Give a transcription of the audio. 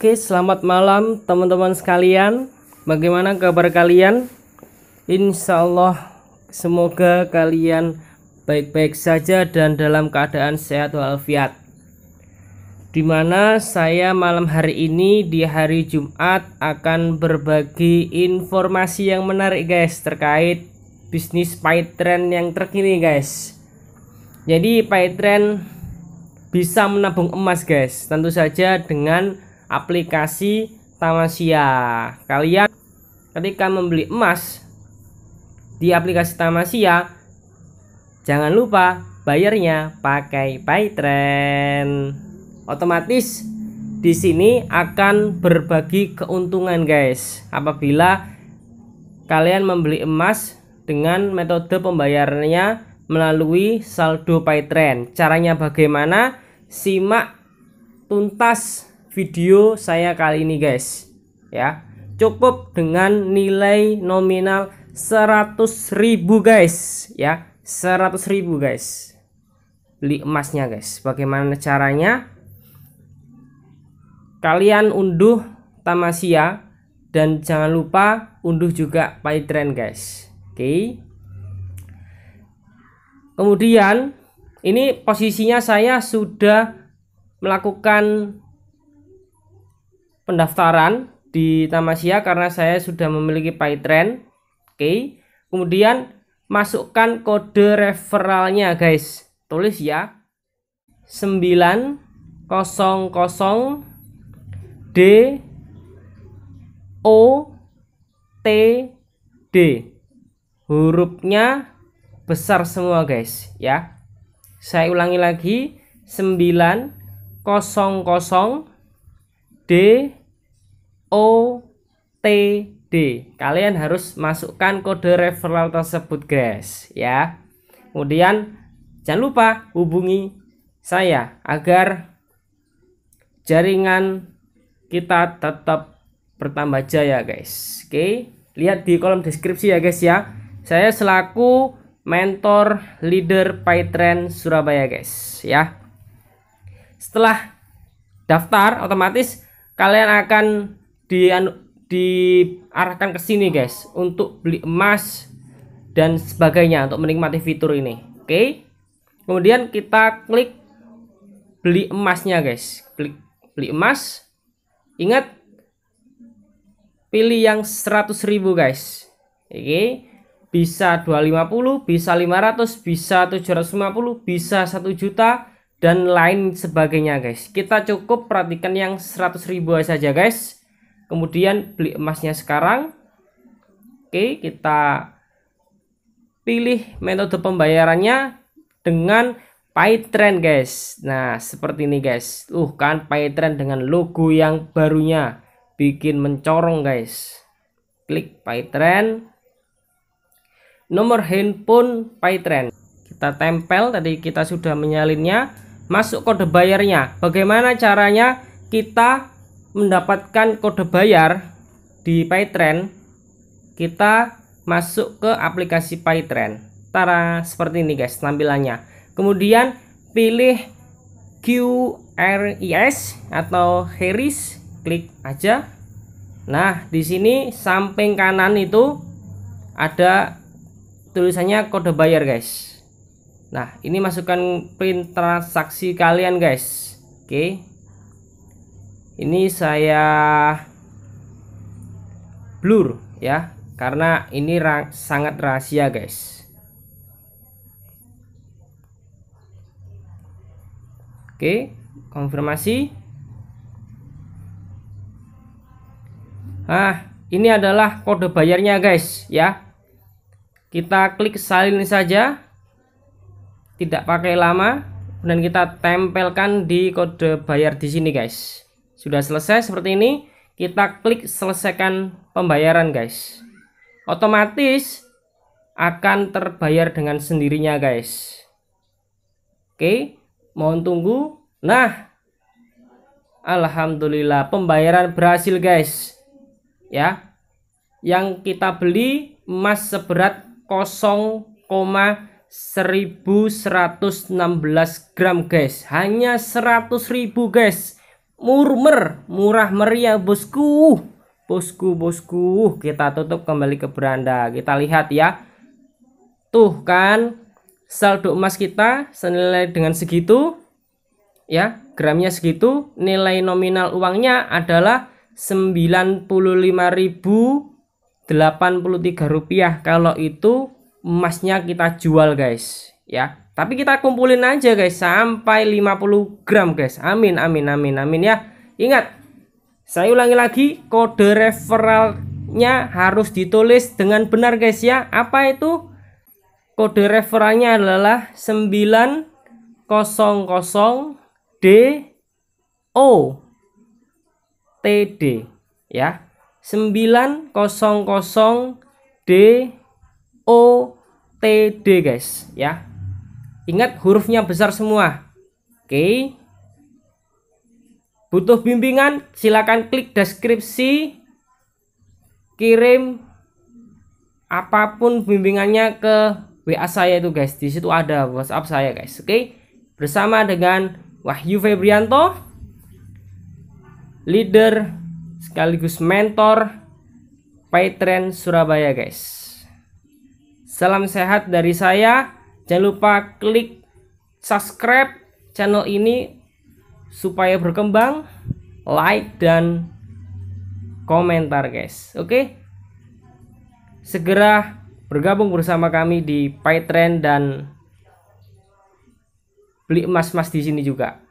Oke, selamat malam teman-teman sekalian. Bagaimana kabar kalian? Insya Allah, semoga kalian baik-baik saja dan dalam keadaan sehat walafiat. Dimana saya malam hari ini di hari Jumat akan berbagi informasi yang menarik guys terkait bisnis Pytrend yang terkini guys. Jadi Pytrend bisa menabung emas guys, tentu saja dengan aplikasi Tamasya. Kalian ketika membeli emas di aplikasi Tamasya, jangan lupa bayarnya pakai Paytrend. Otomatis di sini akan berbagi keuntungan, guys. Apabila kalian membeli emas dengan metode pembayarannya melalui saldo Paytrend. Caranya bagaimana? Simak tuntas video saya kali ini guys ya cukup dengan nilai nominal 100.000 guys ya 100.000 guys beli emasnya guys bagaimana caranya kalian unduh Tamasia dan jangan lupa unduh juga Paytrend guys oke okay. kemudian ini posisinya saya sudah melakukan pendaftaran di Tamasya karena saya sudah memiliki Paytrend. Oke. Okay. Kemudian masukkan kode referralnya guys. Tulis ya. 900 D O T D. Hurufnya besar semua guys ya saya ulangi lagi 900 D O Kalian harus masukkan kode referral tersebut, guys, ya. Kemudian jangan lupa hubungi saya agar jaringan kita tetap bertambah jaya, guys. Oke, lihat di kolom deskripsi ya, guys ya. Saya selaku mentor leader Trend Surabaya, guys, ya. Setelah daftar otomatis kalian akan di anu, diarahkan ke sini guys untuk beli emas dan sebagainya untuk menikmati fitur ini oke okay? kemudian kita klik beli emasnya guys klik beli emas ingat pilih yang 100.000 guys oke okay? bisa 250, bisa 500, bisa 750, bisa 1 juta dan lain sebagainya guys. Kita cukup perhatikan yang 100 ribu saja guys kemudian beli emasnya sekarang oke kita pilih metode pembayarannya dengan Paytrend guys nah seperti ini guys uh kan Paytrend dengan logo yang barunya bikin mencorong guys klik Paytrend nomor handphone Paytrend kita tempel tadi kita sudah menyalinnya masuk kode bayarnya bagaimana caranya kita mendapatkan kode bayar di Paytrend, kita masuk ke aplikasi Paytrend. Tara, seperti ini guys tampilannya. Kemudian pilih QRIS atau Harris, klik aja. Nah, di sini samping kanan itu ada tulisannya kode bayar guys. Nah, ini masukkan print transaksi kalian guys. Oke. Okay ini saya blur ya karena ini ra sangat rahasia guys oke konfirmasi nah ini adalah kode bayarnya guys ya kita klik salin saja tidak pakai lama dan kita tempelkan di kode bayar di sini guys sudah selesai seperti ini, kita klik selesaikan pembayaran guys. Otomatis akan terbayar dengan sendirinya guys. Oke, mohon tunggu. Nah, alhamdulillah pembayaran berhasil guys. Ya. Yang kita beli emas seberat 0,1116 gram guys. Hanya 100.000 guys murmer murah meriah bosku bosku bosku kita tutup kembali ke beranda kita lihat ya tuh kan saldo emas kita senilai dengan segitu ya gramnya segitu nilai nominal uangnya adalah 95.083 rupiah kalau itu emasnya kita jual guys ya. Tapi kita kumpulin aja guys sampai 50 gram guys. Amin amin amin amin ya. Ingat saya ulangi lagi kode referralnya harus ditulis dengan benar guys ya. Apa itu? Kode referralnya adalah 900 D O T D ya. 900 D O T D guys ya Ingat hurufnya besar semua. Oke. Butuh bimbingan? Silakan klik deskripsi. Kirim apapun bimbingannya ke WA saya itu guys. Di situ ada WhatsApp saya guys. Oke. Bersama dengan Wahyu Febrianto leader sekaligus mentor Trend Surabaya guys. Salam sehat dari saya Jangan lupa klik subscribe channel ini supaya berkembang, like dan komentar guys. Oke. Segera bergabung bersama kami di Paytrend dan beli emas-emas di sini juga.